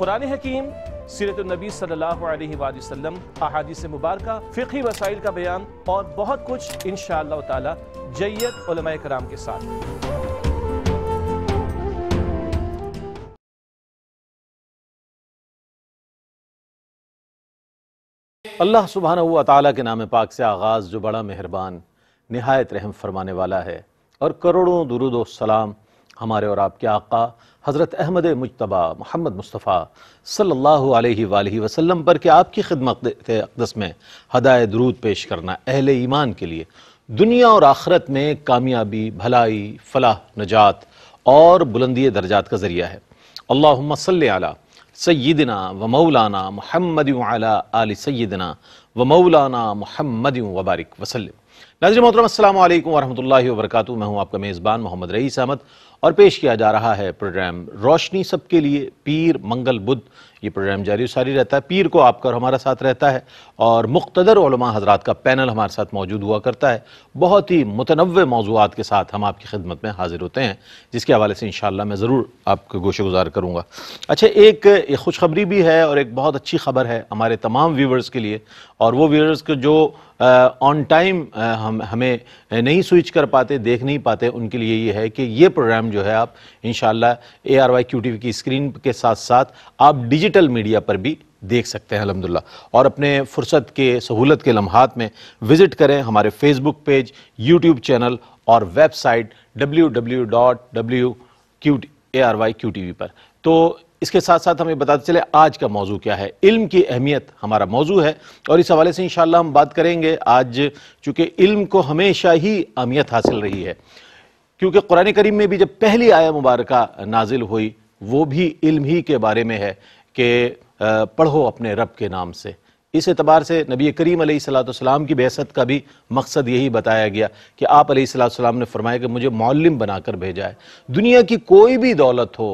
कुरान हकीम सीरत नबी सल्लल्लाहु अलैहि वसल्लम अहादीस मुबारक फ़िकी वसाइल का बयान और बहुत कुछ इन शाह जैयत कराम के साथ अल्लाह सुबहाना हुआ ताली के नाम पाक से आगाज़ जो बड़ा मेहरबान नहायत रहम फरमाने वाला है और करोड़ों दुरुद सलाम हमारे और आपके आका हज़रत अहमद मुशतबा मोहम्मद मुस्तफ़ा सल्लल्लाहु अलैहि वसल्लम पर कि आपकी खिदमत अकदस में हदाय दरूद पेश करना अहल ईमान के लिए दुनिया और आखरत में कामयाबी भलाई फलाह नजात और बुलंदी दर्जात का ज़रिया है अल्लाह सल सैदना व मौलाना महमद आल सईदना व मौलाना महमद वबारक वसलम नाजर मोहतरम अल्लाम वरहमल वर्क मैं हूँ आपका मेज़बान मोहम्मद रईस अहमद और पेश किया जा रहा है प्रोग्राम रोशनी सबके लिए पीर मंगल बुद्ध ये प्रोग्राम जारी सारी रहता है पीर को आपकर हमारा साथ रहता है और मुख्तर हजरात का पैनल हमारे साथ मौजूद हुआ करता है बहुत ही मुतनव मौजूद के साथ हम आपकी खिदमत में हाजिर होते हैं जिसके हवाले से इन मैं ज़रूर आपको गोश गुजार करूँगा अच्छा एक, एक खुशखबरी भी है और एक बहुत अच्छी खबर है हमारे तमाम व्यूवर्स के लिए और वो व्यूवर्स के जो ऑन टाइम हम हमें नहीं स्विच कर पाते देख नहीं पाते उनके लिए ये है कि ये प्रोग्राम जो है आप इन A R Y Q T V की स्क्रीन के साथ साथ आप डिजिटल डिजिटल मीडिया पर भी देख सकते हैं अलहमदिल्ला और अपने फुर्सत के सहूलत के लम्हात में विज़िट करें हमारे फेसबुक पेज यूट्यूब चैनल और website W W dot W Q A R Y Q T V पर तो इसके साथ साथ हमें बताते चले आज का मौजू क्या है इल्म की अहमियत हमारा मौजू है और इस हवाले से इन हम बात करेंगे आज चूंकि इल्म को हमेशा ही अहमियत हासिल रही है क्योंकि कुरान करीम में भी जब पहली आया मुबारक नाजिल हुई वो भी इल्म ही के बारे में है कि पढ़ो अपने रब के नाम से इस एतबार से नबी करीम सलाम की बेसत का भी मकसद यही बताया गया कि आप सलाम ने फरमाया कि मुझे मौलम बनाकर भेजा है दुनिया की कोई भी दौलत हो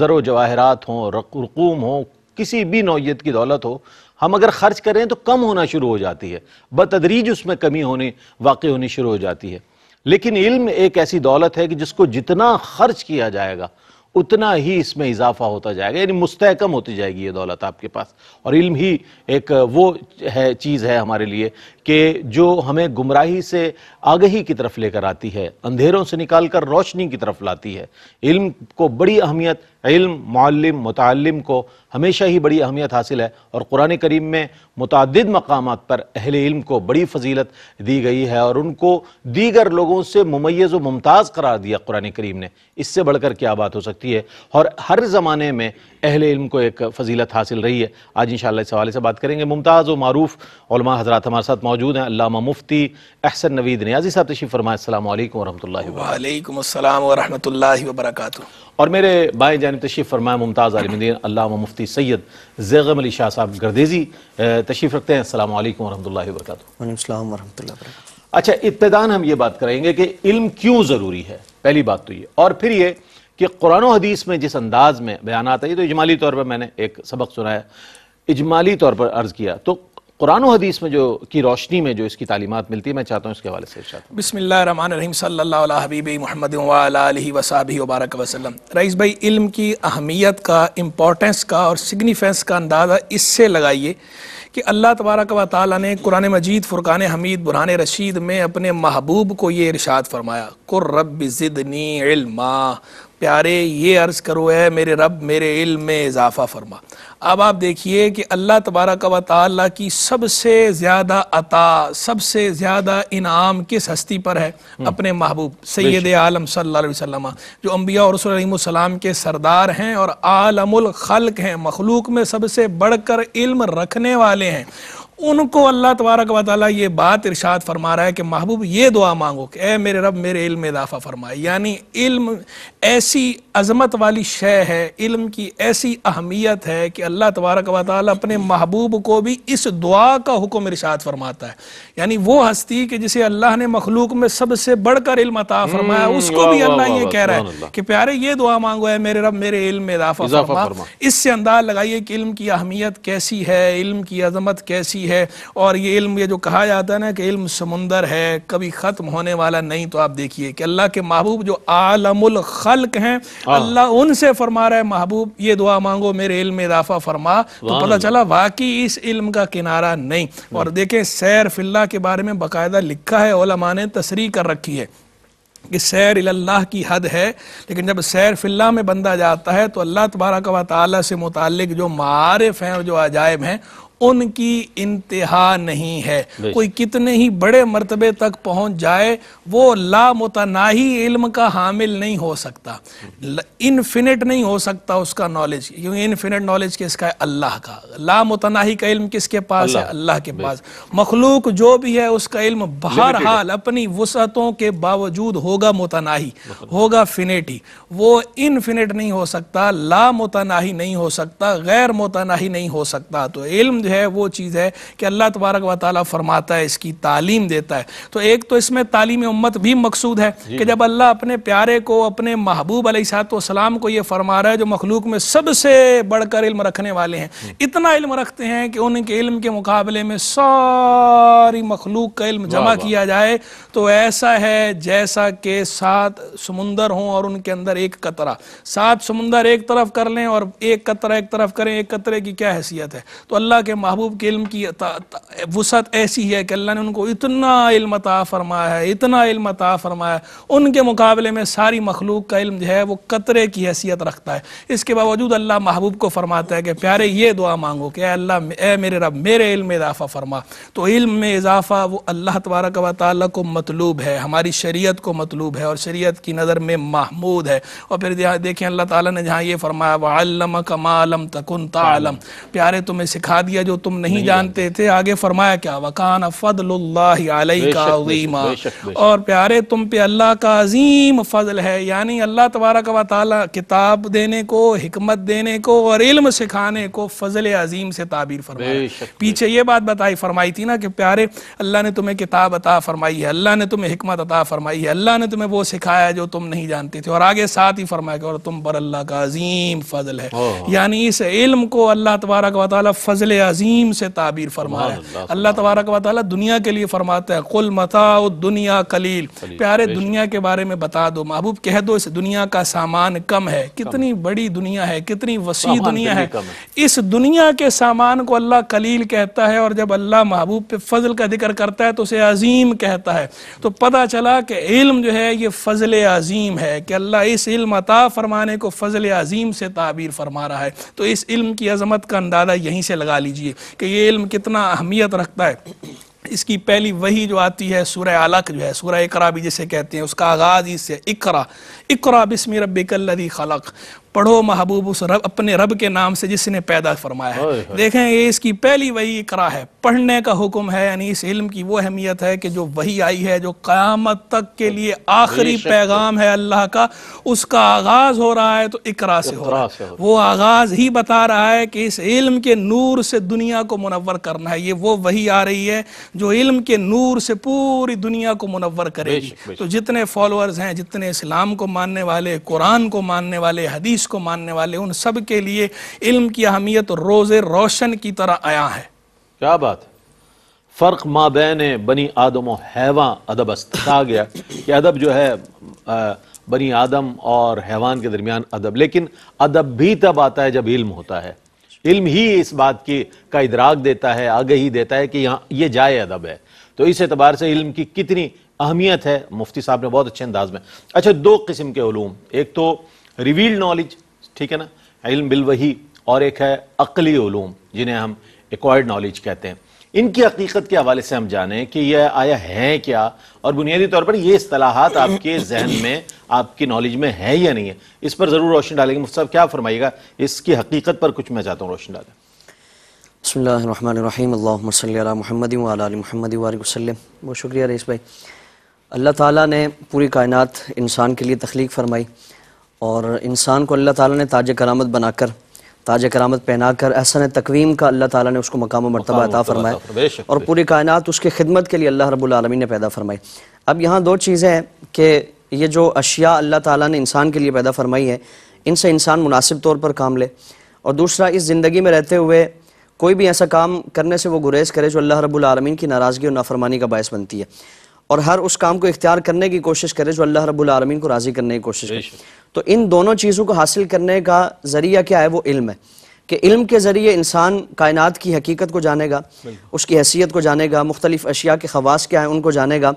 ज़र जवाहरात हों रकूम हो किसी भी नौीयत की दौलत हो हम अगर ख़र्च करें तो कम होना शुरू हो जाती है बतदरीज उसमें कमी होने वाक़ होनी शुरू हो जाती है लेकिन इल्म एक ऐसी दौलत है कि जिसको जितना खर्च किया जाएगा उतना ही इसमें इजाफा होता जाएगा यानी मुस्तकम होती जाएगी ये दौलत आपके पास और इल्म ही एक वो है चीज़ है हमारे लिए कि जो हमें गुमराही से आगही की तरफ लेकर आती है अंधेरों से निकाल कर रोशनी की तरफ लाती है इल्म को बड़ी अहमियत इल्म मालम मुतम को हमेशा ही बड़ी अहमियत हासिल है और क़ुरान करीम में मुतद मकाम पर अहल इल्म को बड़ी फजीलत दी गई है और उनको दीगर लोगों से मुमैज़ व मुमताज़ करार दिया कुरान करीम ने इससे बढ़कर क्या बात हो सकती है और हर ज़माने में अहल इल्म को एक फजीलत हासिल रही है आज इन शवाले हवाले से बात करेंगे मुमताज़ व मरूफ़ हज़रा हमारे साथ मौजूद हैं अलामा मुफ्ती अहसन नवीद नियाजी साहब तशीफ फरमाए वरहमल वालेकुम वरहमल वबरक और मेरे बाएँ जानब तशीफ फरमाए मुमताज़ आलमदीन अलामा मुफ्ती सैयद जैगम अली शाह साहब गर्देजी तशीफ रखते हैं असल वरहमल वरक अच्छा इब्तदान हम ये बात करेंगे कि इल्म क्यों ज़रूरी है पहली बात तो ये और फिर ये कि कुरान हदीस में जिस अंदाज में बयान आता है तो इजमाली तौर पर मैंने एक सबक सुनाया इजमाली तौर पर अर्ज़ किया तो कुरान हदीस में जो की रोशनी में जो इसकी तालीमत मिलती है मैं चाहता हूँ इसके हवाले से बिसमीम सल्ला हबीबी वसाबी वबारक वसलम रईस भाई इल्म की अहमियत का इम्पोर्टेंस का और सिग्निफेंस का अंदाज़ा इससे लगाइए कि अल्लाह तबारक व ताली ने कुरान मजीद फ़ुरान हमीद बुरहान रशीद में अपने महबूब को ये इरशाद फरमाया कुर ज़िदनी प्यारे ये अर्ज़ करो है मेरे रब मेरे इल्म में इजाफ़ा फरमा अब आप देखिए कि अल्लाह तबारक व ताली की सबसे ज़्यादा अता सबसे ज़्यादा इनाम किस हस्ती पर है हम्म। अपने महबूब सैद आलम सल्ला वसम जो अम्बिया और सलाम के सरदार हैं और आलमुल खल्क हैं मखलूक में सबसे बढ़कर इल्म रखने वाले हैं उनको अल्लाह तबारक वाली ये बात इर्शाद फरमा रहा है कि महबूब ये दुआ मांगो कि ए मेरे रब मेरे इल्म इजाफा फरमाए यानी इल्म ऐसी अजमत वाली शय है इल्म की ऐसी अहमियत है कि अल्लाह तबारक वाली अपने महबूब को भी इस दुआ का हुक्म इर्शाद फरमाता है यानी वो हस्ती कि जिसे अल्लाह ने मखलूक में सबसे बढ़कर इल्म अता हम्म, फरमाया उसको भी अल्लाह ये कह रहा है कि प्यारे ये दुआ मांगो है मेरे रब मेरे इल्म इजाफा फरमा इससे अंदाज लगाइए कि इल्म की अहमियत कैसी है इल्म की अजमत कैसी है है और ये इल्म ये जो कहा जाता है ना कि इल्म समुंदर है कभी ख़त्म होने वाला नहीं तो आप देखिए कि अल्लाह के महबूब जो आलमुल खल्क हैं अल्लाह उनसे फरमा रहा है महबूब ये दुआ मांगो मेरे इल्म में इजाफा फरमा तो पता चला वाकई इस इल्म का किनारा नहीं और देखें सैर फिल्ला के बारे में बाकायदा लिखा है ओलमा ने तस्री कर रखी है कि सैर अल्लाह की हद है लेकिन जब सैर फिल्ला में बंदा जाता है तो अल्लाह तबारक व ताली से मुतक जो मारफ हैं और जो अजायब हैं उनकी इंतहा नहीं है कोई कितने ही बड़े मरतबे तक पहुंच जाए वो लामतनाही इल्म का हामिल नहीं हो सकता इनफिनिट नहीं हो सकता उसका नॉलेज क्योंकि इनफिनिट नॉलेज किसका है अल्लाह का लामतनाही का इल्म किसके पास है अल्लाह के पास मखलूक जो भी है उसका इल्म हाल अपनी वसअतों के बावजूद होगा मुतनाही होगा फिनेटी वो इनफिनिट नहीं हो सकता लामतनाही नहीं हो सकता गैर मुतनाही नहीं हो सकता तो इल्म है वो चीज़ है कि अल्लाह तबारक व ताली फरमाता है इसकी तालीम देता है तो एक तो इसमें तालीम उम्मत भी मकसूद है कि जब अल्लाह अपने प्यारे को अपने महबूब अलैहिस्सलाम को ये फरमा रहा है जो मखलूक में सबसे बढ़कर इल्म रखने वाले हैं इतना इल्म रखते हैं कि उनके इल्म के मुकाबले में सारी मखलूक का इल्म जमा किया जाए तो ऐसा है जैसा कि सात समुंदर हों और उनके अंदर एक कतरा सात समुंदर एक तरफ कर लें और एक कतरा एक तरफ करें एक कतरे की क्या हैसियत है तो अल्लाह के महबूब के इल्म की वसत ऐसी है कि अल्लाह ने उनको इतना इल्म अता फरमाया है इतना इल्म अता फरमाया उनके मुकाबले में सारी मखलूक का इल्म जो है वो कतरे की हैसियत रखता है इसके बावजूद अल्लाह महबूब को फरमाता है कि प्यारे ये दुआ मांगो कि अल्लाह ए मेरे रब मेरे इल्म में इजाफ़ा फरमा तो इल्म में इजाफ़ा वो अल्लाह तबारक व ताली को मतलूब है हमारी शरीयत को मतलूब है और शरीयत की नज़र में महमूद है और फिर देखें अल्लाह ताली ने जहाँ ये फरमाया वालम कमालम तकन तालम प्यारे तुम्हें सिखा दिया जो तुम नहीं, नहीं जानते थे आगे फरमाया क्या वकान फदल्लाजीमा और प्यारे तुम पे अल्लाह का अजीम फजल है यानी अल्लाह तबारक व ताली किताब देने को हमत देने को और इल्म सिखाने को फजल अजीम से ताबीर फरमाया पीछे ये बात बताई फरमाई थी ना कि प्यारे अल्लाह ने तुम्हें किताब अता फरमाई है अल्लाह ने तुम्हें हमत अता फरमाई है अल्लाह ने तुम्हें वो सिखाया जो तुम नहीं जानते थे और आगे साथ ही फरमाया और तुम पर अल्लाह का अजीम फजल है यानी इस इल्म को अल्लाह तबारक वाली फजल अजीम से ताबीर फरमा रहा है अल्लाह तबारक वाली दुनिया के लिए फरमाता है कुल मता दुनिया कलील प्यारे दुनिया के बारे में बता दो महबूब कह दो इस दुनिया का सामान कम है कितनी बड़ी दुनिया है कितनी वसी दुनिया है इस दुनिया के सामान को अल्लाह कलील कहता है और जब अल्लाह महबूब पे फजल का जिक्र करता है तो उसे अजीम कहता है तो पता चला कि इल्म जो है ये फजल अजीम है कि अल्लाह इस इल्म अता फरमाने को फजल अजीम से ताबीर फरमा रहा है तो इस इल्म की अजमत का अंदाज़ा यहीं से लगा लीजिए लीजिए कि ये इल्म कितना अहमियत रखता है इसकी पहली वही जो आती है सूर्य अलक जो है सूर्य इकरा भी जिसे कहते हैं उसका आगाज़ इससे इकरा इकरा बिस्मी कल खलक पढ़ो महबूब उस रब अपने रब के नाम से जिसने पैदा फरमाया है देखें ये इसकी पहली वही इकरा है पढ़ने का हुक्म है यानी इस इल्म की वो अहमियत है कि जो वही आई है जो क़यामत तक के लिए आखिरी पैगाम है अल्लाह का उसका आगाज हो रहा है तो इकरा से हो रहा है वो आगाज ही बता रहा है कि इस इल्म के नूर से दुनिया को मुनवर करना है ये वो वही आ रही है जो इल्म के नूर से पूरी दुनिया को मुनवर करेगी तो जितने फॉलोअर्स हैं जितने इस्लाम को मानने वाले कुरान को मानने वाले हदीस हदीस को मानने वाले उन सब के लिए इल्म की अहमियत रोज़ रोशन की तरह आया है क्या बात फ़र्क माबैन बनी आदम हैवान अदब आ गया कि अदब जो है बनी आदम और हैवान के दरमियान अदब लेकिन अदब भी तब आता है जब इल्म होता है इल्म ही इस बात की का इदराक देता है आगे ही देता है कि यहाँ ये जाए अदब है तो इस एतबार से इल्म की कितनी अहमियत है मुफ्ती साहब ने बहुत अच्छे अंदाज में अच्छा दो किस्म के ूम एक तो रिवील्ड नॉलेज ठीक है ना इल्म बिल वही और एक है अकली ूम जिन्हें हम एक्वायर्ड नॉलेज कहते हैं इनकी हकीकत के हवाले से हम जाने कि यह आया है क्या और बुनियादी तौर पर यह असलाहत आपके जहन में आपकी नॉलेज में है या नहीं है इस पर ज़रूर रोशन डालेंगे मुफ्त साहब क्या फरमाइएगा इसकी हकीकत पर कुछ मैं चाहता हूँ रोशन डाले बसमीम महमद महमद वसलम बहुत शुक्रिया रईस भाई अल्लाह ताली ने पूरी कायनात इंसान के लिए तख्लीक फरमाई और इंसान को अल्लाह ताला ने ताज करामत बनाकर ताज करामत पहना कर एहसन तकवीम का अल्लाह ताला ने उसको मकाम मरतबा अता फरमाया और पूरी कायनात उसकी खिदमत के लिए अल्लाह रबालमी ने पैदा फरमाई अब यहाँ दो चीज़ें हैं कि ये जो अशिया अल्लाह ताला ने इंसान के लिए पैदा फरमाई है इनसे इंसान मुनासिब तौर पर काम ले और दूसरा इस ज़िंदगी में रहते हुए कोई भी ऐसा काम करने से वो गुरेज करे जो अल्लाह रबालमीन की नाराज़गी और नाफरमानी का बायस बनती है और हर उस काम को इख्तियार करने की कोशिश करे जो अल्लाह रब्बुल आलमीन को राज़ी करने की कोशिश करे तो इन दोनों चीज़ों को हासिल करने का ज़रिया क्या है वो इल्म है कि इल्म के ज़रिए इंसान कायनात की हकीकत को जानेगा उसकी हैसियत को जानेगा मुख्तलिफ अशिया के खवास क्या है उनको जानेगा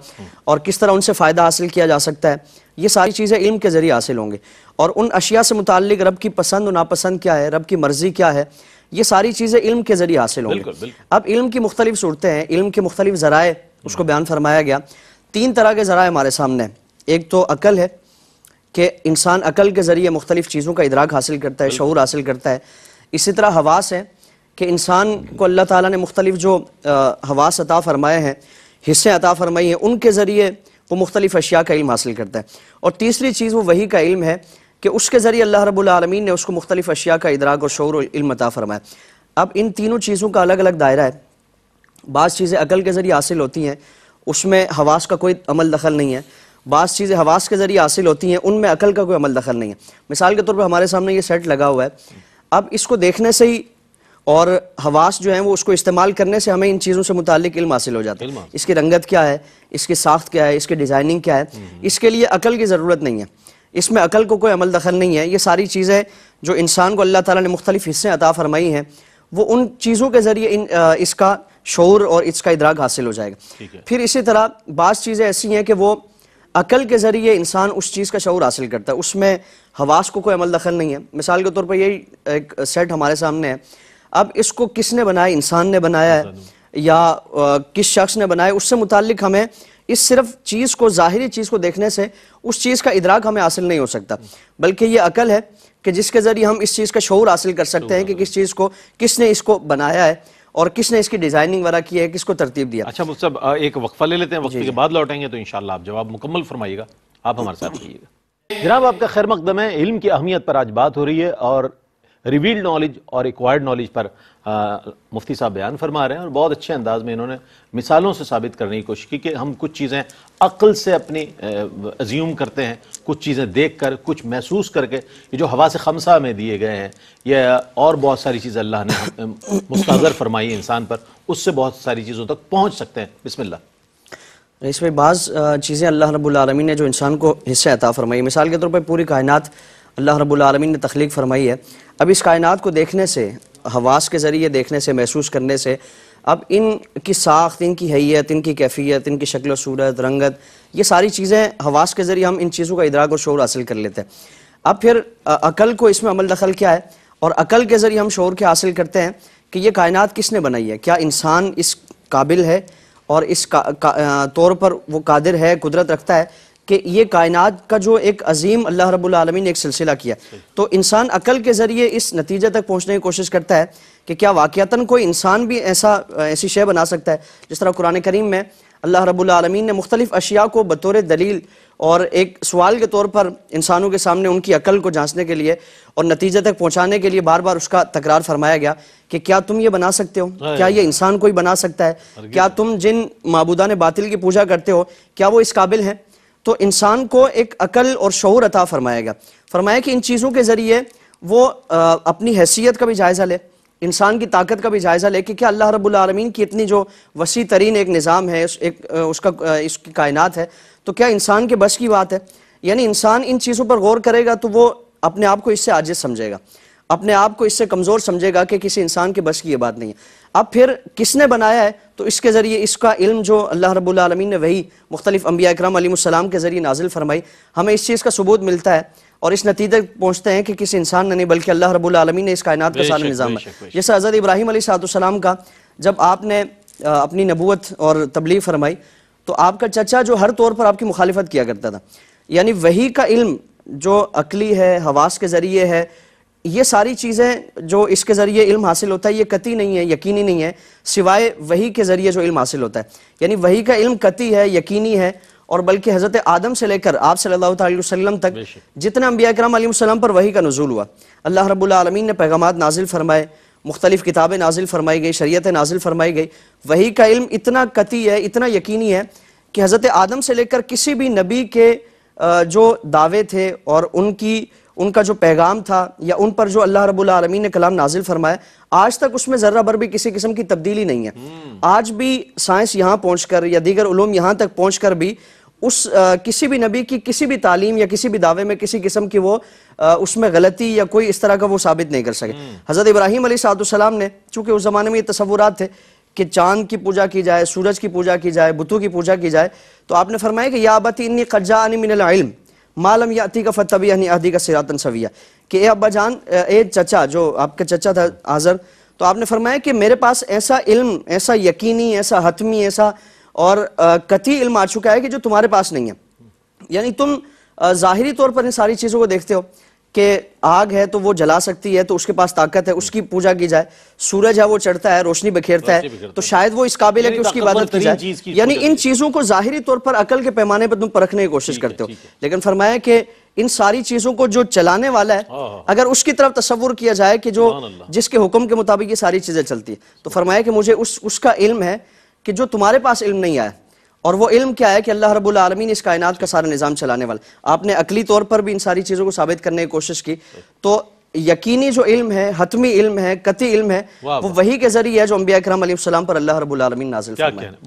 और किस तरह उनसे फ़ायदा हासिल किया जा सकता है ये सारी चीज़ें इल्म के ज़रिए हासिल होंगे और उन अशिया से मुतक रब की पसंद और नापसंद क्या है रब की मर्ज़ी क्या है ये सारी चीज़ें इल्म के ज़रिए हासिल होंगे अब इल्म की मुख्तलिफ सूरतें हैं इल्म के मुख्तलिफ ज़राए उसको बयान फरमाया गया तीन तरह के ज़रा हमारे सामने एक तो अकल है कि इंसान अकल के ज़रिए मुख्तलिफ़ चीज़ों का इदराक हासिल करता है शहूर हासिल करता है इसी तरह हवास है कि इंसान को अल्लाह ताला ने मुख्तलिफ जो हवास अता फरमाए हैं हिस्से अता फरमाई हैं उनके ज़रिए वो मुख्तलिफ अशिया का इल्म हासिल करता है और तीसरी चीज़ वो वही का इल्म है कि उसके ज़रिए अल्लाह रबालमीन ने उसको मुख्तलिफ अशिया का इदराक और शौर इल्म अता फरमाया अब इन तीनों चीज़ों का अलग अलग दायरा है बाज़ चीज़ें अकल के ज़रिए हासिल होती हैं उसमें हवास का कोई अमल दखल नहीं है बाज़ चीज़ें हवास के ज़रिए हासिल होती हैं उनमें अकल का कोई अमल दखल नहीं है मिसाल के तौर पर हमारे सामने ये सेट लगा हुआ है अब इसको देखने से ही और हवास जो है वो उसको इस्तेमाल करने से हमें इन चीज़ों से मुतालिक इल्म हासिल हो जाता है इसकी रंगत क्या है इसकी साख्त क्या है इसकी डिज़ाइनिंग क्या है हम्म। इसके लिए अकल की ज़रूरत नहीं है इसमें अकल को कोई अमल दखल नहीं है ये सारी चीज़ें जो इंसान को अल्लाह ताला ने मुख्तलिफ़ हिस्से अता फरमाई हैं वो उन चीज़ों के ज़रिए इन आ, इसका शौर और इसका इदराक हासिल हो जाएगा फिर इसी तरह बाज़ चीज़ें ऐसी हैं कि वो अकल के ज़रिए इंसान उस चीज़ का शौर हासिल करता है उसमें हवास को कोई अमल दखल नहीं है मिसाल के तौर पर यही एक सेट हमारे सामने है अब इसको किसने बनाया इंसान ने बनाया है या आ, किस शख्स ने बनाया उससे मुतालिक हमें इस सिर्फ चीज़ को ज़ाहरी चीज़ को देखने से उस चीज़ का इदराक हमें हासिल नहीं हो सकता बल्कि ये अकल है कि जिसके ज़रिए हम इस चीज़ का शोर हासिल कर सकते हैं कि किस चीज़ को किसने इसको बनाया है और किसने इसकी डिजाइनिंग वगैरह की है किसको तरतीब दिया अच्छा मुझसे एक वक्फा ले लेते हैं वक्त के बाद लौटेंगे तो इनशाला आप जवाब मुकम्मल फरमाइएगा आप हमारे साथ रहिएगा जनाब आपका खैर मकदम है इल्म की अहमियत पर आज बात हो रही है और रिवील्ड नॉलेज और एक्वायर्ड नॉलेज पर मुफ्ती साहब बयान फरमा रहे हैं और बहुत अच्छे अंदाज में इन्होंने मिसालों से साबित करने की कोशिश की कि हम कुछ चीज़ें अक्ल से अपनी अज्यूम करते हैं कुछ चीज़ें देख कर कुछ महसूस करके ये जो हवा से खमसा में दिए गए हैं या और बहुत सारी चीज़ें अल्लाह ने मुस्तर फरमाई इंसान पर उससे बहुत सारी चीज़ों तक पहुँच सकते हैं बिसमिल्ला इसमें बाज़ चीज़ें अल्लाह रबालमीन ने जो इंसान को हिस्से अता फरमाई मिसाल के तौर पर पूरी कायनात अल्लाह रबालमीन ने तख्लीक फरमाई है अब इस कायनात को देखने से हवास के ज़रिए देखने से महसूस करने से अब इन की साख्त इनकी हैत इनकी कैफियत इनकी शक्ल सूरत रंगत ये सारी चीज़ें हवास के ज़रिए हम इन चीज़ों का इदराक और शोर हासिल कर लेते हैं अब फिर अकल को इसमें अमल दखल क्या है और अकल के ज़रिए हम शोर के हासिल करते हैं कि ये कायनात किसने बनाई है क्या इंसान इस काबिल है और इस का, का, तौर पर वो कादिर है कुदरत रखता है कि ये कायनात का जो एक अजीम अल्लाह रबालमी ने एक सिलसिला किया तो इंसान अकल के ज़रिए इस नतीजे तक पहुँचने की कोशिश करता है कि क्या वाक़ता कोई इंसान भी ऐसा ऐसी शय बना सकता है जिस तरह कुरान करीम में अल्लाह रबालमीन ने मुख्तलिफ़ अशिया को बतौर दलील और एक सवाल के तौर पर इंसानों के सामने उनकी अकल को जांचने के लिए और नतीजे तक पहुंचाने के लिए बार बार उसका तकरार फरमाया गया कि क्या तुम ये बना सकते हो हाँ, क्या ये इंसान कोई बना सकता है क्या तुम जिन मबूदा ने बातिल की पूजा करते हो क्या वो इस काबिल हैं तो इंसान को एक अकल और शौर अता फरमाया फरमाया कि इन चीज़ों के ज़रिए वो अपनी हैसियत का भी जायज़ा ले इंसान की ताकत का भी जायज़ा ले कि क्या अल्लाह रब्बुल रबालमीन की इतनी जो वसी तरीन एक निज़ाम है उस एक उसका इसकी कायनात है तो क्या इंसान के बस की बात है यानी इंसान इन चीज़ों पर गौर करेगा तो वो अपने आप को इससे आजिज समझेगा अपने आप को इससे कमज़ोर समझेगा कि किसी इंसान के बस की ये बात नहीं है अब फिर किसने बनाया है तो इसके ज़रिए इसका इल्म जो अल्लाह रबालमीन ने वही मुख्तलिफ अम्बिया इकराम सलाम के ज़रिए नाजिल फरमाई हमें इस चीज़ का सबूत मिलता है और इस नतीजे पहुंचते हैं कि किसी इंसान ने नहीं बल्कि अल्लाह रबालमीन ने इस कायनात का सारा निज़ाम है जैसे हज़रत इब्राहिम सलाम का जब आपने अपनी नबूत और तबलीग फरमाई तो आपका चचा जो हर तौर पर आपकी मुखालफत किया करता था यानी वही का इल्म जो अकली है हवास के ज़रिए है ये सारी चीज़ें जो इसके ज़रिए इल्म हासिल होता है ये कति नहीं है यकीनी नहीं है सिवाय वही के ज़रिए जो इल्म हासिल होता है यानी वही का इल्म कति है यकीनी है और बल्कि हज़रत आदम से लेकर आप सल्लल्लाहु अलैहि वसल्लम तक जितना अम्बिया कराम पर वही का नज़ुल हुआ अल्लाह रब्बुल आलमीन ने पैगाम नाजिल फरमाए मुख्तलिफ किताबें नाजिल फरमाई गई शरीयत नाजिल फरमाई गई वही का इल्म इतना कति है इतना यकीनी है कि हज़रत आदम से लेकर किसी भी नबी के जो दावे थे और उनकी उनका जो पैगाम था या उन पर जो अल्लाह रब्बुल रबालमीन ने कलाम नाजिल फरमाया आज तक उसमें ज़र्रा भर भी किसी किस्म की तब्दीली नहीं है हम्म। आज भी साइंस यहाँ पहुँच कर या दीगर उलूम यहाँ तक पहुँच कर भी उस आ, किसी भी नबी की किसी भी तालीम या किसी भी दावे में किसी किस्म की वो आ, उसमें गलती या कोई इस तरह का वो साबित नहीं कर सके हम्म। हज़रत इब्राहिम सलाम ने चूंकि उस ज़माने में ये तस्वुरात थे कि चांद की पूजा की जाए सूरज की पूजा की जाए बुतों की पूजा की जाए तो आपने फरमाया कि या बती इन्नी खजा अनिमिन इल्म मालम अति का फतबी अहदी का सिरातन सविया कि ए अब्बा जान ए चचा जो आपका चचा था आज़र तो आपने फरमाया कि मेरे पास ऐसा इल्म ऐसा यकीनी ऐसा हतमी ऐसा और कति इल्म आ चुका है कि जो तुम्हारे पास नहीं है यानी तुम जाहिरी तौर पर इन सारी चीज़ों को देखते हो कि आग है तो वो जला सकती है तो उसके पास ताकत है उसकी पूजा की जाए सूरज है वो चढ़ता है रोशनी बखेरता है तो शायद वो इस काबिल है कि उसकी इबादत की तो जाए यानी इन चीज़ों को जाहिरी तौर पर अकल के पैमाने पर तुम परखने की कोशिश करते हो लेकिन फरमाया कि इन सारी चीज़ों को जो चलाने वाला है हाँ, हाँ। अगर उसकी तरफ तस्वुर किया जाए कि जो जिसके हुक्म के मुताबिक ये सारी चीज़ें चलती है तो फरमाया कि मुझे उसका इल्म है कि जो तुम्हारे पास इल्म नहीं आया और वो इल्म क्या है कि अल्लाह रब्बुल आलमीन इस कायनात का सारा निज़ाम चलाने वाला आपने अकली तौर पर भी इन सारी चीज़ों को साबित करने की कोशिश की तो यकीनी जो इल्म है हतमी इल्म है कति इल्म है वो वही के जरिए है जो अम्बिया कराम पर अल्लाह रब्बुल आलमीन नाजिल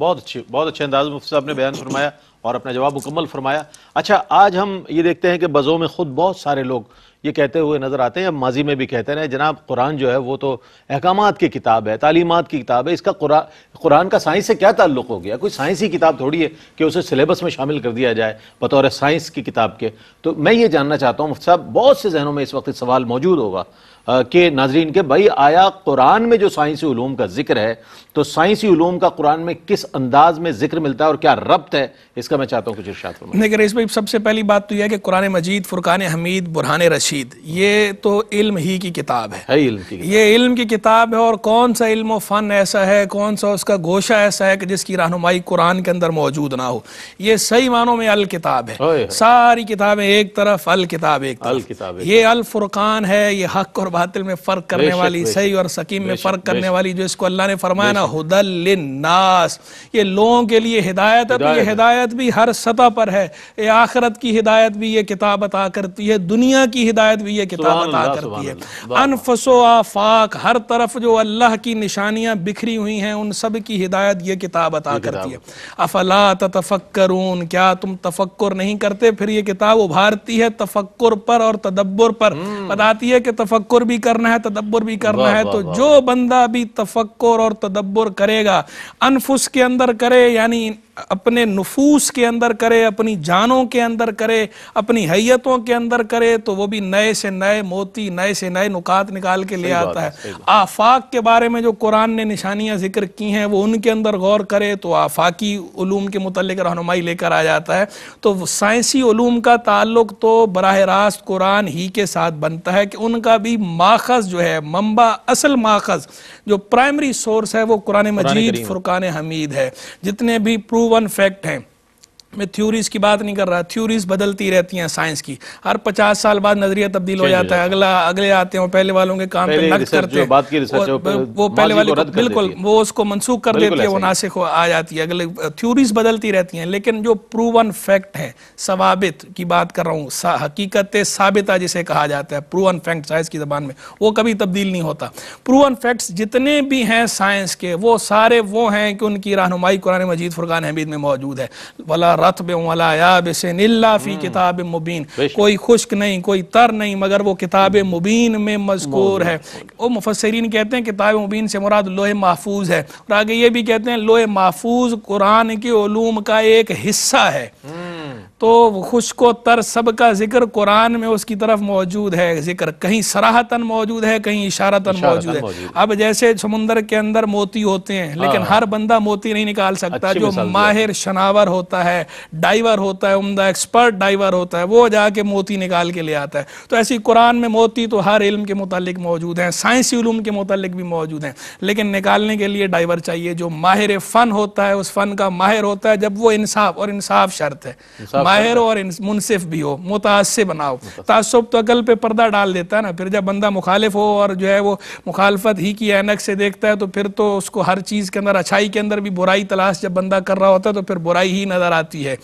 बहुत अच्छी बहुत अच्छे अंदाज मुफ्ती साहब ने बयान फरमाया और अपना जवाब मुकम्मल फरमाया अच्छा आज हम ये देखते हैं कि बज़ों में ख़ुद बहुत सारे लोग ये कहते हुए नज़र आते हैं माजी में भी कहते रहे जनाब कुरान जो है वो तो अहकाम की किताब है तालीमत की किताब है इसका कुरान कुरान का साइंस से क्या ताल्लुक हो गया कोई साइंसी किताब थोड़ी है कि उसे सिलेबस में शामिल कर दिया जाए बतौर साइंस की किताब के तो मैं ये जानना चाहता हूँ साहब बहुत से जहनों में इस वक्त सवाल मौजूद होगा के नाजरीन के भाई आया कुरान में जो साइंसी ूम का जिक्र है तो साइंसी ूम का कुरान में किस अंदाज में जिक्र मिलता है और क्या रब्त है इसका मैं चाहता हूँ कुछ इर्शाद लेकिन इस भाई सबसे पहली बात तो यह है कि कुरान मजीद फुरकान हमीद बुरहान रशीद ये तो इल्म ही की किताब है, है इल्म की ये इल्म की किताब है और कौन सा इल्म फ़न ऐसा है कौन सा उसका गोशा ऐसा है कि जिसकी रहनुमाई कुरान के अंदर मौजूद ना हो ये सही मानों में अल किताब है सारी किताबें एक तरफ अल किताब एक तरफ ये अल फुरकान है ये हक और बातिल में फ़र्क करने वाली सही और सकीम में फ़र्क करने वाली जो इसको अल्लाह ने फरमाया ना हुदल नास ये लोगों के लिए हिदायत है तो ये हिदायत भी हर सतह पर है ये आखरत की हिदायत भी ये किताब अता करती है दुनिया की हिदायत भी ये किताब अता करती है अनफसो आफाक हर तरफ जो अल्लाह की निशानियाँ बिखरी हुई हैं उन सब की हिदायत ये किताब अता करती है अफला तफक्रून क्या तुम तफक्र नहीं करते फिर ये किताब उभारती है तफक्र पर और तदब्बर पर हम्म। बताती है कि तफक्र भी करना है तदब्बर भी करना है तो जो बंदा भी तफक्र और तदब्बर करेगा अनफुस के अंदर करे यानी अपने नफूस के अंदर करे अपनी जानों के अंदर करे अपनी हैयतों के अंदर करे तो वो भी नए से नए मोती नए से नए नुकात निकाल के ले आता है आफाक के बारे में जो कुरान ने निशानियां जिक्र की हैं वो उनके अंदर गौर करे तो आफाकी ूम के मतलब रहनुमाई लेकर आ जाता है तो साइंसी ूम का ताल्लुक तो बरह रास्त कुरान ही के साथ बनता है कि उनका भी माखज जो है मम्बा असल माखज जो प्राइमरी सोर्स है वो कुरान मजीद फुरकान हमीद है जितने भी प्रूवन फैक्ट हैं मैं थ्योरीज की बात नहीं कर रहा थ्योरीज बदलती रहती हैं साइंस की हर पचास साल बाद नजरिया तब्दील हो जाता है अगला अगले आते हैं पहले वालों के काम पे नक करते हैं वो, वो पहले वाले को बिल्कुल वो उसको मनसूख कर देते हैं वो नासिक आ जाती है अगले थ्योरीज बदलती रहती हैं लेकिन जो प्रूवन फैक्ट है सवाबित की बात कर रहा हूँ हकीकत साबिता जिसे कहा जाता है प्रूवन फैक्ट साइंस की जबान में वो कभी तब्दील नहीं होता प्रूवन फैक्ट्स जितने भी हैं साइंस के वो सारे वो हैं कि उनकी रहनुमाई कुरान मजीद फुरकान हमीद में मौजूद है वाला रतब फ़ी हम्म। किताब मुबीन कोई खुश्क नहीं कोई तर नहीं मगर वो किताब मुबीन में मजकूर है वो मुफसरीन कहते हैं किताब मुबीन से मुराद लोहे महफूज है और आगे ये भी कहते हैं लोहे महफूज कुरान के ूम का एक हिस्सा है हम्म। तो खुश को तर सब का जिक्र कुरान में उसकी तरफ मौजूद है जिक्र कहीं सराहतन मौजूद है कहीं इशारतन मौजूद है अब जैसे समुंदर के अंदर मोती होते हैं लेकिन हाँ। हर बंदा मोती नहीं निकाल सकता जो माहिर शनावर होता है डाइवर होता है उमदा एक्सपर्ट डाइवर होता है वो जाके मोती निकाल के ले आता है तो ऐसी कुरान में मोती तो हर इल्म के मुतालिक मौजूद हैं साइंसी उलूम के मुतालिक भी मौजूद हैं लेकिन निकालने के लिए डाइवर चाहिए जो माहिर फ़न होता है उस फ़न का माहिर होता है जब वो इंसाफ और इंसाफ शर्त है माहिर और मुनसिफ भी हो मुतासब ना हो तो अकल पे पर्दा डाल देता है ना फिर जब बंदा मुखालिफ हो और जो है वो मुखालफत ही की एनक से देखता है तो फिर तो उसको हर चीज़ के अंदर अच्छाई के अंदर भी बुराई तलाश जब बंदा कर रहा होता है तो फिर बुराई ही नज़र आती है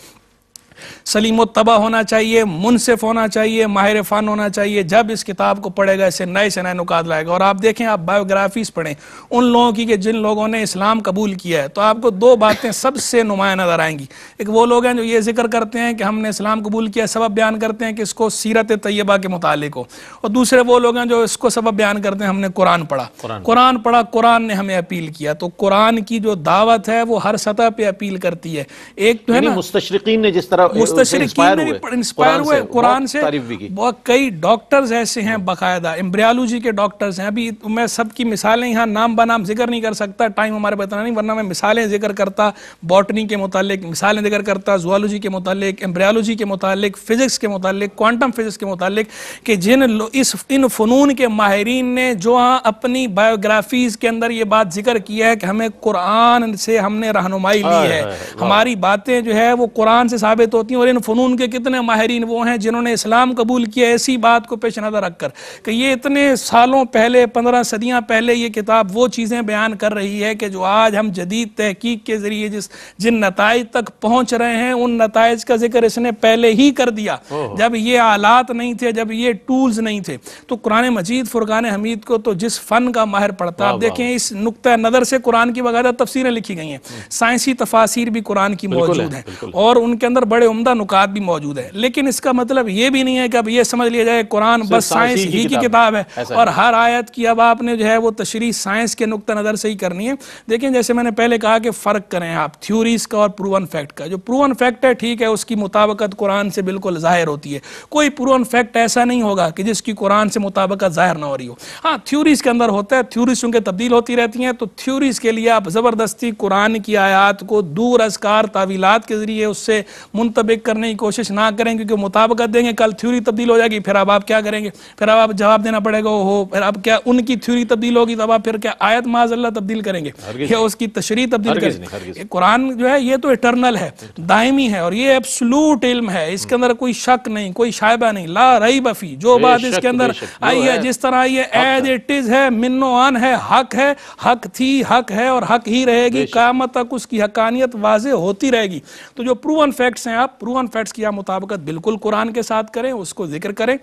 सलीम तबा होना चाहिए मुनसिफ होना चाहिए माहिर फन होना चाहिए जब इस किताब को पढ़ेगा इसे नए से नए नुकात लाएगा और आप देखें आप बायोग्राफीज पढ़ें उन लोगों की कि जिन लोगों ने इस्लाम कबूल किया है तो आपको दो बातें सबसे नुमाया नज़र आएंगी एक वो लोग हैं जो ये जिक्र करते हैं कि हमने इस्लाम कबूल किया सबब बयान करते हैं कि इसको सीरत तयबा के मुतालिक हो और दूसरे वो लोग हैं जो इसको सबब बयान करते हैं हमने कुरान पढ़ा कुरान पढ़ा कुरान ने हमें अपील किया तो कुरान की जो दावत है वो हर सतह पर अपील करती है एक तो है ना मुस्तरकिन ने जिस तरह मुस्तशरकिन इंस्पायर हुए कुरान से बहुत कई डॉक्टर्स ऐसे हैं बाकायदा एम्ब्रियालोजी के डॉक्टर्स हैं अभी तो मैं सबकी मिसालें यहाँ नाम बनाम जिक्र नहीं कर सकता टाइम हमारे बताना नहीं वरना मैं मिसालें जिक्र करता बॉटनी के मुतालिक मिसालें जिक्र करता जुआलोजी के मुतालिक एम्ब्रियालोजी के मुतालिक फिजिक्स के मुतालिक क्वांटम फिजिक्स के मुतालिक कि जिन इस इन फ़नून के माहरीन ने जो हाँ अपनी बायोग्राफीज़ के अंदर ये बात जिक्र किया है कि हमें कुरान से हमने रहनुमाई ली है हमारी बातें जो है वो कुरान से साबित हो होती हैं और इन फ़नून के कितने माहरीन वो हैं जिन्होंने इस्लाम कबूल किया ऐसी बात को पेश नज़र रख कर कि ये इतने सालों पहले पंद्रह सदियाँ पहले ये किताब वो चीज़ें बयान कर रही है कि जो आज हम जदीद तहकीक के ज़रिए जिस जिन नतज तक पहुँच रहे हैं उन नतज का जिक्र इसने पहले ही कर दिया जब ये आलात नहीं थे जब ये टूल्स नहीं थे तो कुरान मजीद फुरकान हमीद को तो जिस फ़न का माहिर पड़ता आप देखें इस नुक़ नज़र से कुरान की वगैरह तफसीरें लिखी गई हैं साइंसी तफासिर भी कुरान की मौजूद हैं और उनके अंदर बड़े बड़े उम्दा नुकात भी मौजूद है लेकिन इसका मतलब ये भी नहीं है कि अब ये समझ लिया जाए कुरान बस साइंस ही की किताब है और हर आयत की अब आपने जो है वो तशरी साइंस के नुक़ नज़र से ही करनी है देखें जैसे मैंने पहले कहा कि फ़र्क करें आप थ्योरीज़ का और प्रूवन फैक्ट का जो प्रूवन फैक्ट है ठीक है उसकी मुताबकत कुरान से बिल्कुल ज़ाहिर होती है कोई प्रूवन फैक्ट ऐसा नहीं होगा कि जिसकी कुरान से मुताबकत ज़ाहिर ना हो रही हो हाँ थ्योरीज़ के अंदर होता है थ्योरीज चूँकि तब्दील होती रहती हैं तो थ्योरीज़ के लिए आप ज़बरदस्ती कुरान की आयात को दूर असकार तावीलात के ज़रिए उससे मुन मुंतबिक करने की कोशिश ना करें क्योंकि मुताबकत देंगे कल थ्योरी तब्दील हो जाएगी फिर अब आप क्या करेंगे फिर अब आप जवाब देना पड़ेगा हो फिर अब क्या उनकी थ्योरी तब्दील होगी तब तो आप फिर क्या आयत माजल्ला तब्दील करेंगे या उसकी तशरी तब्दील करेंगे कुरान जो है ये तो इटरनल है दायमी है और ये एब्सलूट इल्म है इसके अंदर कोई शक नहीं कोई शायबा नहीं ला रही बफी जो बात इसके अंदर आई है जिस तरह आई है एज इट इज है मिन्नो आन है हक है हक थी हक है और हक ही रहेगी कामत तक उसकी हकानियत वाज होती रहेगी तो जो प्रूवन फैक्ट्स हैं आप प्रूवन फैक्ट्स की आप बिल्कुल कुरान के साथ करें उसको जिक्र करें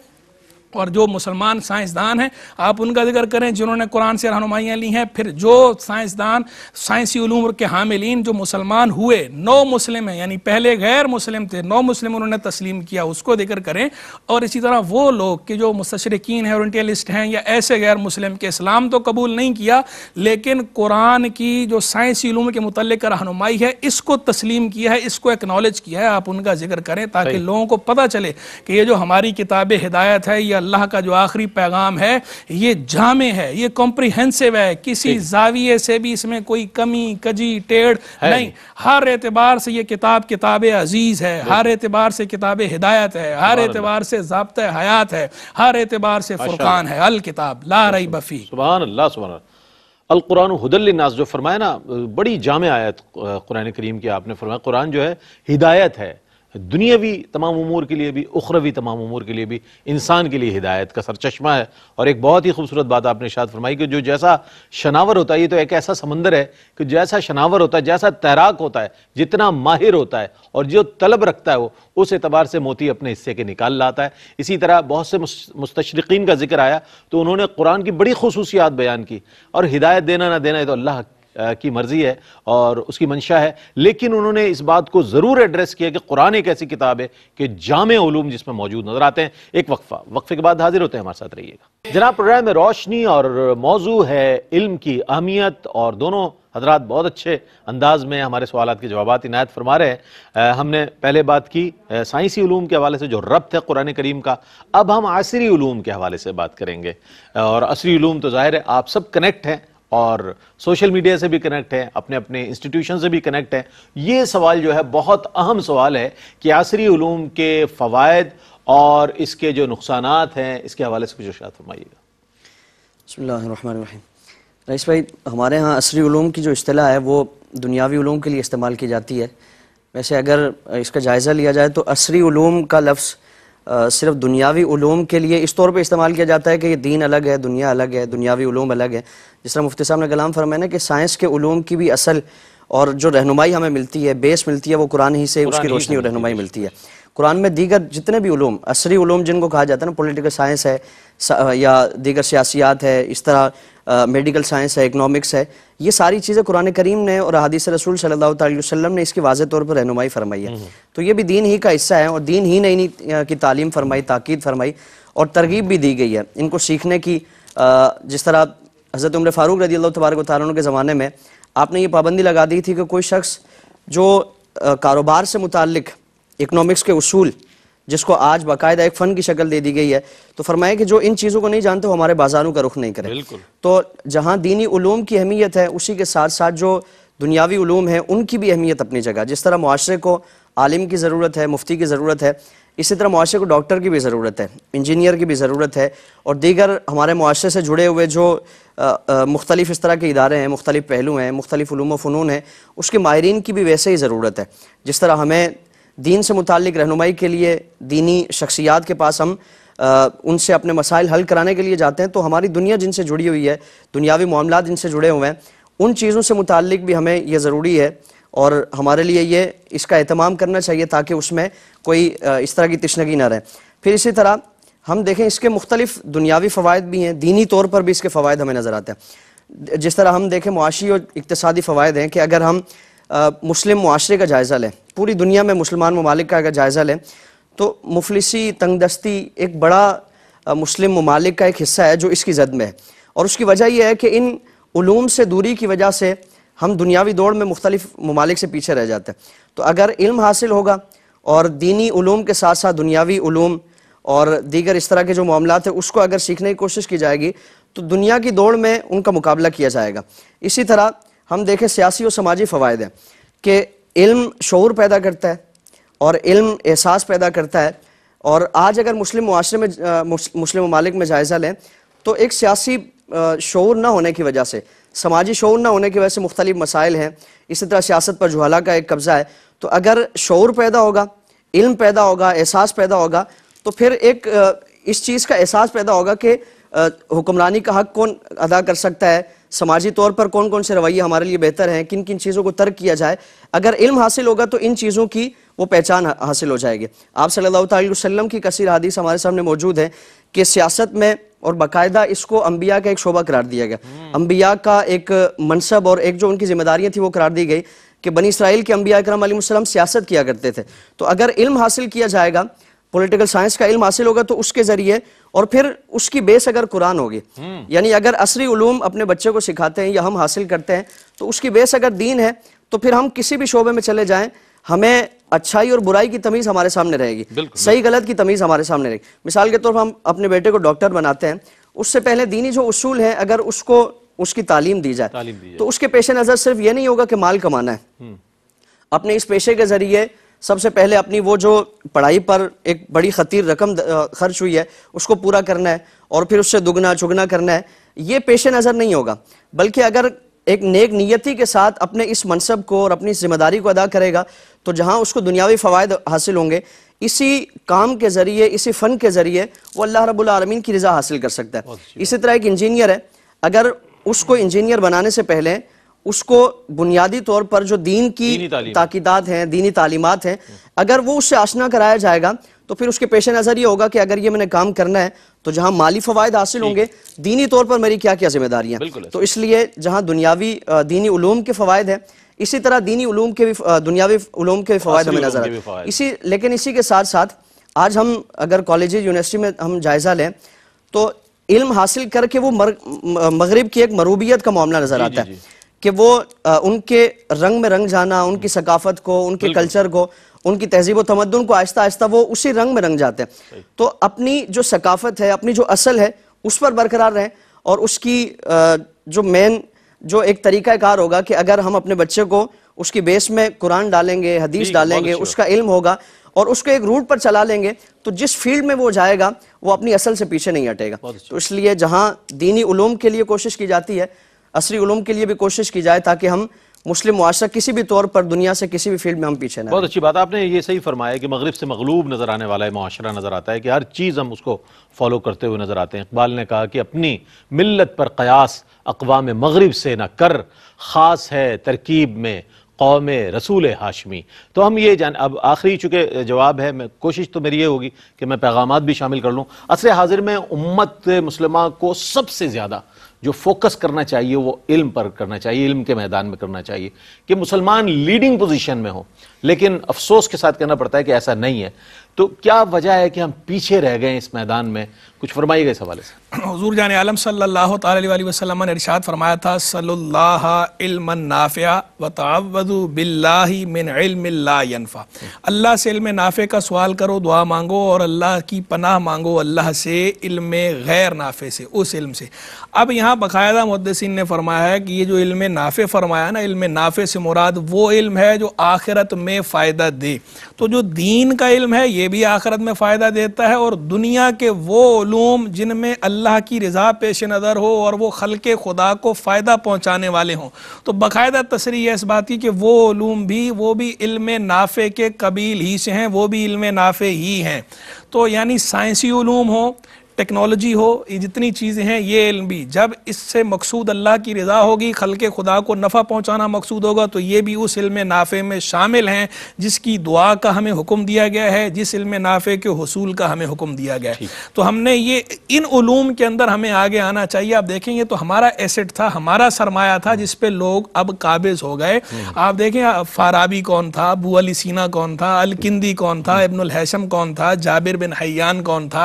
और जो मुसलमान साइंसदान हैं आप उनका जिक्र करें जिन्होंने कुरान से रहनुमाइयाँ ली हैं फिर जो साइंसदान साइंसी उलूम के हामिलीन जो मुसलमान हुए नौ मुस्लिम हैं यानी पहले गैर मुस्लिम थे नौ मुस्लिम उन्होंने तस्लीम किया उसको जिक्र करें और इसी तरह वो लोग कि जो मुस्तरकिन हैं ओरेंटलिस्ट हैं या ऐसे गैर मुस्लिम के इस्लाम तो कबूल नहीं किया लेकिन कुरान की जो साइंसी उलूम के मुतल रहनुमाई है इसको तस्लीम किया है इसको एक्नॉलेज किया है आप उनका जिक्र करें ताकि लोगों को पता चले कि ये जो हमारी किताब हिदायत है या अल्लाह का जो आखिरी पैगाम है ये जामे है ये कॉम्प्रिहेंसिव है किसी जाविये से भी इसमें कोई कमी कजी टेढ़ नहीं हर एतबार से ये किताब किताब अजीज है हर एतबार से किताब हिदायत है हर एतबार से जबत हयात है हर एतबार से फुरकान है अल किताब ला रही बफी सुबह अल्लाह सुबह अलकुरान हदलनास जो फरमाया ना बड़ी जाम आयत कुरान करीम की आपने फरमाया कुरान जो है हिदायत है दुनियावी तमाम उमूर के लिए भी उखरवी तमाम उमूर के लिए भी इंसान के लिए हिदायत का सरचश्मा है और एक बहुत ही खूबसूरत बात आपने शायद फरमाई कि जो जैसा शनावर होता है ये तो एक ऐसा समंदर है कि जैसा शनावर होता है जैसा तैराक होता है जितना माहिर होता है और जो तलब रखता है वो उस एतबार से मोती अपने हिस्से के निकाल लाता है इसी तरह बहुत से मुस्तशरकिन का जिक्र आया तो उन्होंने कुरान की बड़ी खसूसियात बयान की और हिदायत देना ना देना ये तो अल्लाह की मर्जी है और उसकी मंशा है लेकिन उन्होंने इस बात को ज़रूर एड्रेस किया कि कुरान एक ऐसी किताब है कि जामे ूम जिसमें मौजूद नजर आते हैं एक वक्फा वक्फे के बाद हाजिर होते हैं हमारे साथ रहिएगा जनाब प्रोग्राम में रोशनी और मौजू है इल्म की अहमियत और दोनों हजरात बहुत अच्छे अंदाज में हमारे सवाल के जवाब इनायत फरमा रहे हैं हमने पहले बात की साइंसी ूम के हवाले से जो रब्त है कुरान करीम का अब हम आसरी ूम के हवाले से बात करेंगे और असरी ूम तो ज़ाहिर है आप सब कनेक्ट हैं और सोशल मीडिया से भी कनेक्ट है अपने अपने इंस्टीट्यूशन से भी कनेक्ट है ये सवाल जो है बहुत अहम सवाल है कि आसरी ूम के फ़वाद और इसके जो नुकसान हैं इसके हवाले से कुछ फरमाइएगा रईस भाई हमारे यहाँ असरी ूम की जो असलाह है वो दुनियावी ूम के लिए इस्तेमाल की जाती है वैसे अगर इसका जायज़ा लिया जाए तो असरी ूम का लफ्ज़ सिर्फ दुनियावी ओलूम के लिए इस तौर पर इस्तेमाल किया जाता है कि ये दीन अलग है दुनिया अलग है दुनियावी ओलूम अलग है जिस तरह मुफ्ती साहब ने कलाम फरमाया ना कि साइंस के ओलूम की भी असल और जो रहनुमाई हमें मिलती है बेस मिलती है वो कुरान ही से उसकी रोशनी और रहनुमाई मिलती है कुरान में दीगर जितने भी उलूम असरी उलूम जिनको कहा जाता है ना पोलिटिकल साइंस है या दीगर सियासियात है इस तरह मेडिकल साइंस है इकनॉमिक्स है ये सारी चीज़ें कुरान करीम ने और हदीस रसूल सल्लाम ने इसकी वाज तौर पर रहनुमाई फरमाई है हम्म। तो ये भी दीन ही का हिस्सा है और दीन ही ने इन्हीं की तालीम फरमाई ताक़द फरमाई और तरगीब भी दी गई है इनको सीखने की जिस तरह हज़रत उम्र फ़ारूक रजी अल्लाह तबारक तारों के ज़माने में आपने ये पाबंदी लगा दी थी कि कोई शख्स जो कारोबार से मुतक इकोनॉमिक्स के उसूल जिसको आज बाकायदा एक फन की शक्ल दे दी गई है तो फरमाए कि जो इन चीज़ों को नहीं जानते वो हमारे बाजारों का रुख नहीं करें तो जहाँ दीनी उलूम की अहमियत है उसी के साथ साथ जो दुनियावी उलूम है उनकी भी अहमियत अपनी जगह जिस तरह मुआरे को आलिम की ज़रूरत है मुफ्ती की ज़रूरत है इसी तरह मुआरे को डॉक्टर की भी ज़रूरत है इंजीनियर की भी ज़रूरत है और दीगर हमारे मुआरे से जुड़े हुए जो मुख्तलिफ़ इस तरह के इदारे हैं मुख्तलिफ पहलू हैं मुख्तलिफ़लूम फ़नून हैं उसके माहरीन की भी वैसे ही ज़रूरत है जिस तरह हमें दीन से मुतक रहनुमाई के लिए दीनी शख्सियात के पास हम आ, उनसे अपने मसाइल हल कराने के लिए जाते हैं तो हमारी दुनिया जिनसे जुड़ी हुई है दुनियावी मामला जिनसे जुड़े हुए हैं उन चीज़ों से मुतक भी हमें यह ज़रूरी है और हमारे लिए ये इसका अहतमाम करना चाहिए ताकि उसमें कोई इस तरह की तश्नगी ना रहे फिर इसी तरह हम देखें इसके मुख्तलिफ दुनियावी फ़वाद भी हैं दीनी तौर पर भी इसके फ़वाद हमें नज़र आते हैं जिस तरह हम देखें मुआशी और इकतसादी फ़वाद हैं कि अगर हम मुस्लिम माशरे का जायज़ा लें पूरी दुनिया में मुसलमान ममालिक का अगर जायज़ा लें तो मुफलिसी तंगदस्ती एक बड़ा मुस्लिम ममालिक का एक हिस्सा है जो इसकी जद में है और उसकी वजह यह है कि इन ूम से दूरी की वजह से हम दुनियावी दौड़ में मुख्तलिफ ममालिक से पीछे रह जाते हैं तो अगर इल्म हासिल होगा और दीनी ूम के साथ साथ दुनियावी ूम और दीगर इस तरह के जो मामला है उसको अगर सीखने की कोशिश की जाएगी तो दुनिया की दौड़ में उनका मुकाबला किया जाएगा इसी तरह हम देखें सियासी और समाजी फ़वाद हैं कि इल्म शोर पैदा करता है और इल्म एहसास पैदा करता है और आज अगर मुस्लिम माशरे में मुस्लिम ममालिक में जायज़ा लें तो एक सियासी शौर ना होने की वजह से समाजी शौर ना होने की वजह से मुख्तलिफ मसाइल हैं इसी तरह सियासत पर जुहला का एक कब्ज़ा है तो अगर शौर पैदा होगा इल्म पैदा होगा एहसास पैदा होगा तो फिर एक इस चीज़ का एहसास पैदा होगा कि हुक्मरानी का हक कौन अदा कर सकता है समाजी तौर पर कौन कौन से रवैये हमारे लिए बेहतर हैं किन किन चीज़ों को तर्क किया जाए अगर इल्म हासिल होगा तो इन चीज़ों की वो पहचान हासिल हो जाएगी आप सल्लल्लाहु अलैहि वसल्लम की कसर हदीस हमारे सामने मौजूद है कि सियासत में और बाकायदा इसको अम्बिया का एक शोबा करार दिया गया अम्बिया हम्म। का एक मनसब और एक जो उनकी जिम्मेदारियाँ थी वो करार दी गई कि बनी इसराइल के अम्बिया कराम सियासत किया करते थे तो अगर इल्म हासिल किया जाएगा पॉलिटिकल साइंस का इल्म हासिल होगा तो उसके जरिए और फिर उसकी बेस अगर कुरान होगी हम्म। यानी अगर असरी उलूम अपने बच्चे को सिखाते हैं या हम हासिल करते हैं तो उसकी बेस अगर दीन है तो फिर हम किसी भी शोबे में चले जाएं हमें अच्छाई और बुराई की तमीज हमारे सामने रहेगी सही गलत की तमीज हमारे सामने रहेगी मिसाल के तौर पर हम अपने बेटे को डॉक्टर बनाते हैं उससे पहले दीनी जो उसूल है अगर उसको उसकी तालीम दी जाए तो उसके पेश नज़र सिर्फ ये नहीं होगा कि माल कमाना है हम्म। अपने इस पेशे के जरिए सबसे पहले अपनी वो जो पढ़ाई पर एक बड़ी खतीर रकम खर्च हुई है उसको पूरा करना है और फिर उससे दुगना चुगना करना है ये पेश नज़र नहीं होगा बल्कि अगर एक नेक नियति के साथ अपने इस मनसब को और अपनी जिम्मेदारी को अदा करेगा तो जहाँ उसको दुनियावी फ़वाद हासिल होंगे इसी काम के ज़रिए इसी फ़न के ज़रिए वो अल्लाह रबालमीन की रज़ा हासिल कर सकता है इसी तरह एक इंजीनियर है अगर उसको इंजीनियर बनाने से पहले उसको बुनियादी तौर पर जो दीन की ताकीदात हैं दीनी तालीमत हैं अगर वो उससे आशना कराया जाएगा तो फिर उसके पेश नज़र ये होगा कि अगर ये मैंने काम करना है तो जहां माली फवायद हासिल होंगे दीनी तौर पर मेरी क्या क्या जिम्मेदारियां तो इसलिए जहां दुनियावी दीनी उलूम के फवायद हैं इसी तरह दीनी उलूम के भी दुनियावी उलूम के फवायद हमें नजर आए इसी लेकिन इसी के साथ साथ आज हम अगर कॉलेज यूनिवर्सिटी में हम जायज़ा लें तो इल्म हासिल करके वो मगरब की एक मरूबियत का मामला नजर आता है कि वो आ, उनके रंग में रंग जाना उनकी हम्म। सकाफत को उनके कल्चर को उनकी तहजीब व तमदन को आहिस्ता आहिस्ता वो उसी रंग में रंग जाते हैं तो अपनी जो सकाफत है अपनी जो असल है उस पर बरकरार रहें और उसकी आ, जो मेन जो एक कार होगा कि अगर हम अपने बच्चे को उसकी बेस में कुरान डालेंगे हदीस डालेंगे उसका इल्म होगा और उसको एक रूट पर चला लेंगे तो जिस फील्ड में वो जाएगा वो अपनी असल से पीछे नहीं हटेगा तो इसलिए जहाँ दीनी उलूम के लिए कोशिश की जाती है असरी उलूम के लिए भी कोशिश की जाए ताकि हम मुस्लिम मुआरा किसी भी तौर पर दुनिया से किसी भी फील्ड में हम पीछे ना बहुत अच्छी बात आपने ये सही फरमाया कि मगरब से मगलूब नज़र आने वाला है माशरा नज़र आता है कि हर चीज़ हम उसको फॉलो करते हुए नज़र आते हैं इकबाल ने कहा कि अपनी मिलत पर क़यास अकवा मगरब से ना कर ख़ास है तरकीब में कौम रसूल हाशमी तो हम ये जान अब आखिरी चूंकि जवाब है मैं कोशिश तो मेरी ये होगी कि मैं पैगाम भी शामिल कर लूँ असर हाजिर में उम्मत मुसलमा को सबसे ज़्यादा जो फोकस करना चाहिए वो इल्म पर करना चाहिए इल्म के मैदान में करना चाहिए कि मुसलमान लीडिंग पोजीशन में हो लेकिन अफसोस के साथ कहना पड़ता है कि ऐसा नहीं है तो क्या वजह है कि हम पीछे रह गए इस मैदान में कुछ फरमाइएगा इस हवाले से हजूर जान आलम सल्लल्लाहु अलैहि वसल्लम ने इरशाद फरमाया था सल्लल्लाह इल्मन नाफ़िया व तअवदु बिल्लाहि मिन इल्मिन ला यनफा अल्लाह से इल्म नाफ़े का सवाल करो दुआ मांगो और अल्लाह की पनाह मांगो अल्लाह से इल्म गैर नाफ़े से उस इल्म से अब यहाँ बकायदा मुद्दसिन ने फरमाया है कि ये जो इल्म नाफ़े फरमाया ना इल्म नाफ़े से मुराद वो इल्म है जो आखिरत में फ़ायदा दे तो जो दीन का इल्म है ये ये भी आखरत में फ़ायदा देता है और दुनिया के वो ूम जिनमें अल्लाह की रज़ा पेश नज़र हो और वो खल के खुदा को फ़ायदा पहुँचाने वाले हों तो बाकायदा तसरी है इस बात की कि वो ूम भी वो भी इल्म नाफे के कबील ही से हैं वो भी इल्म नाफे ही हैं तो यानी साइंसी ूम हो टेक्नोलॉजी हो ये जितनी चीज़ें हैं ये इल्म भी जब इससे मकसूद अल्लाह की रज़ा होगी खल के खुदा को नफ़ा पहुँचाना मकसूद होगा तो ये भी उस इल्म नाफ़े में शामिल हैं जिसकी दुआ का हमें हुक्म दिया गया है जिस इल्म नाफ़े के हसूल का हमें हुक्म दिया गया है तो हमने ये इन ूम के अंदर हमें आगे आना चाहिए आप देखेंगे तो हमारा एसेट था हमारा सरमाया था जिस लोग अब काबिज हो गए हम्म। आप देखें फाराबी कौन था अबू अली सीना कौन था अलकिंदी कौन था हम्म। इब्नुल हैशम कौन था जाबिर बिन हयान कौन था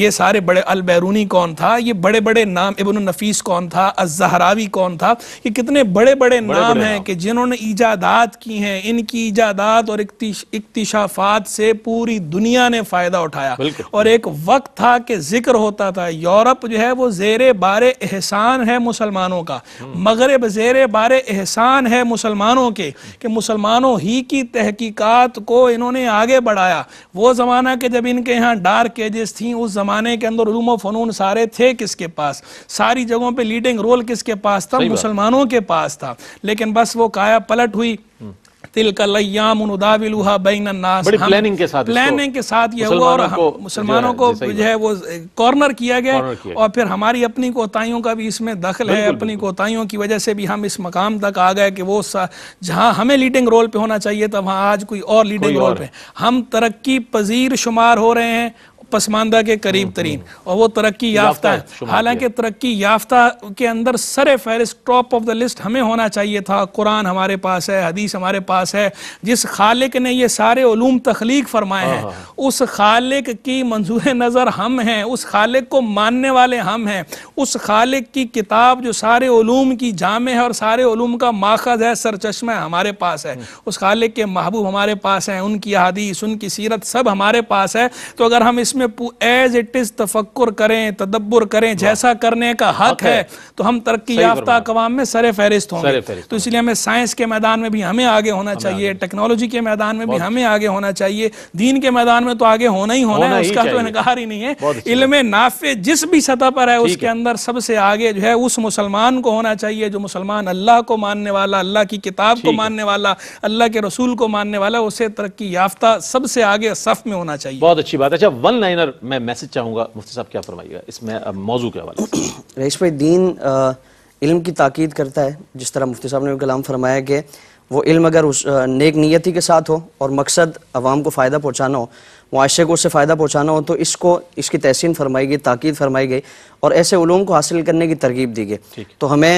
ये सारे बड़े अल बैरूनी कौन था ये बड़े बड़े नाम इबन नफीस कौन था अजहरावी कौन था ये कितने बड़े बड़े, नाम हैं कि जिन्होंने ईजादात की हैं इनकी ईजादात और इकतशाफात से पूरी दुनिया ने फ़ायदा उठाया और एक वक्त था कि जिक्र होता था यूरोप जो है वो जेर बार एहसान है मुसलमानों का हम्म। मगरब जेर बार एहसान है मुसलमानों के कि मुसलमानों ही की तहकीकत को इन्होंने आगे बढ़ाया वो ज़माना के जब इनके यहाँ डार्क एजेस थी उस ज़माने के अंदर अंदर उलूम फ़नून सारे थे किसके पास सारी जगहों पे लीडिंग रोल किसके पास था मुसलमानों के पास था लेकिन बस वो काया पलट हुई हम्म। उदाविलुहा प्लानिंग के साथ प्लानिंग के साथ हुआ और मुसलमानों को जो है वो कॉर्नर किया गया और फिर हमारी अपनी कोताहियों का भी इसमें दखल है अपनी कोताहियों की वजह से भी हम इस मकाम तक आ गए कि वो जहां हमें लीडिंग रोल पे होना चाहिए था वहां आज कोई और लीडिंग रोल पे हम तरक्की पजीर शुमार हो रहे हैं पसमानदा के करीब हम्म, तरीन हम्म। और वो तरक्की याफ्ता है हालांकि तरक्की याफ्ता के अंदर सर फहरिस टॉप ऑफ द लिस्ट हमें होना चाहिए था कुरान हमारे पास है हदीस हमारे पास है जिस खालिक ने ये सारे ूम तख्लीक फरमाए हैं हाँ, हाँ। उस खालिक की मंजूर नज़र हम हैं उस खालिक को मानने वाले हम हैं उस खालिक की किताब जो सारे ूम की जाम है और सारे ूम का माखज है सरचश्मा हमारे पास है हम्म। उस खालिक के महबूब हमारे पास हैं उनकी हदीस उनकी सीरत सब हमारे पास है तो अगर हम इसमें इसमें एज इट इज तफक्र करें तदब्बर करें जैसा करने का हक है तो हम तरक्की याफ्ता कवाम में सर फहरिस्त होंगे तो इसलिए हमें साइंस के मैदान में भी हमें आगे होना चाहिए टेक्नोलॉजी के मैदान में भी हमें आगे होना चाहिए दीन के मैदान में तो आगे होना ही होना है उसका तो इनकार ही नहीं है इल्म नाफे जिस भी सतह पर है उसके अंदर सबसे आगे जो है उस मुसलमान को होना चाहिए जो मुसलमान अल्लाह को मानने वाला अल्लाह की किताब को मानने वाला अल्लाह के रसूल को मानने वाला उसे तरक्की याफ्ता सबसे आगे सफ में होना चाहिए बहुत अच्छी बात अच्छा वन लाइनर मैं मैसेज चाहूँगा मुफ्ती साहब क्या फरमाइएगा इसमें मौजू के हवाले रईस भाई दीन आ, इल्म की ताकीद करता है जिस तरह मुफ्ती साहब ने कलाम फरमाया कि वो इल्म अगर उस नेक नीयती के साथ हो और मकसद अवाम को फ़ायदा पहुँचाना हो माशरे को उससे फ़ायदा पहुँचाना हो तो इसको इसकी तहसीन फरमाई गई ताकीद फरमाई गई और ऐसे ूम को हासिल करने की तरगीब दी गई तो हमें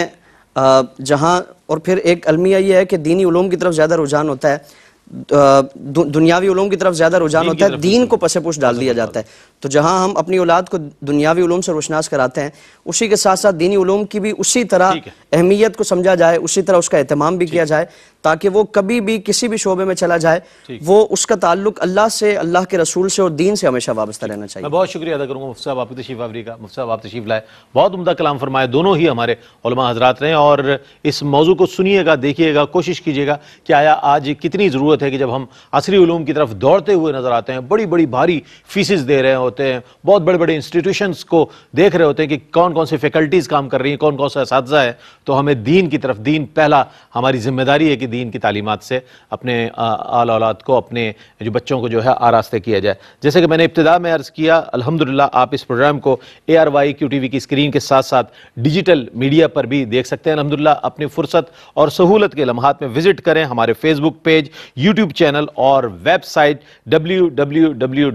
जहाँ और फिर एक अलमिया यह है कि दीनी ूम की तरफ ज़्यादा रुझान होता है दुनियावी उलूम की तरफ ज्यादा रुझान होता है दीन को पसे डाल दिया जाता है तो जहां हम अपनी औलाद को दुनियावी उलूम से रोशनास कराते हैं उसी के साथ साथ दीनी उलूम की भी उसी तरह अहमियत को समझा जाए उसी तरह उसका अहतमाम भी किया जाए ताकि वो कभी भी किसी भी शोबे में चला जाए वो उसका ताल्लुक अल्लाह से अल्लाह के रसूल से और दीन से हमेशा वाबस्ता रहना चाहिए बहुत शुक्रिया अदा करूँगा मुफ्त साहब आप तशीफ आवरी का मुफ्त साहब आप तशीफ लाए बहुत उमदा कलाम फरमाए दोनों ही हमारे हजरात रहे और इस मौजू को सुनिएगा देखिएगा कोशिश कीजिएगा कि आया आज कितनी ज़रूरत ज़रूरत है कि जब हम असरी ूम की तरफ दौड़ते हुए नज़र आते हैं बड़ी बड़ी भारी फीसिस दे रहे होते हैं बहुत बड़े बड़े इंस्टीट्यूशंस को देख रहे होते हैं कि कौन कौन सी फैकल्टीज़ काम कर रही हैं कौन कौन सा इस है तो हमें दीन की तरफ दीन पहला हमारी जिम्मेदारी है कि दीन की तालीमत से अपने आल औलाद को अपने जो बच्चों को जो है आरास्ते किया जाए जैसे कि मैंने इब्तदा में अर्ज़ किया अलहमदिल्ला आप इस प्रोग्राम को A R Y Q T V की स्क्रीन के साथ साथ डिजिटल मीडिया पर भी देख सकते हैं अलहमदिल्ला अपनी फुर्सत और सहूलत के लम्हात में विजिट करें हमारे फेसबुक पेज यूट्यूब चैनल और वेबसाइट डब्ल्यू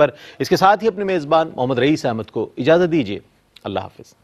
पर इसके साथ ही अपने मेज़बान मोहम्मद रईस अहमद को इजाज़त दीजिए अल्लाह हाफिज़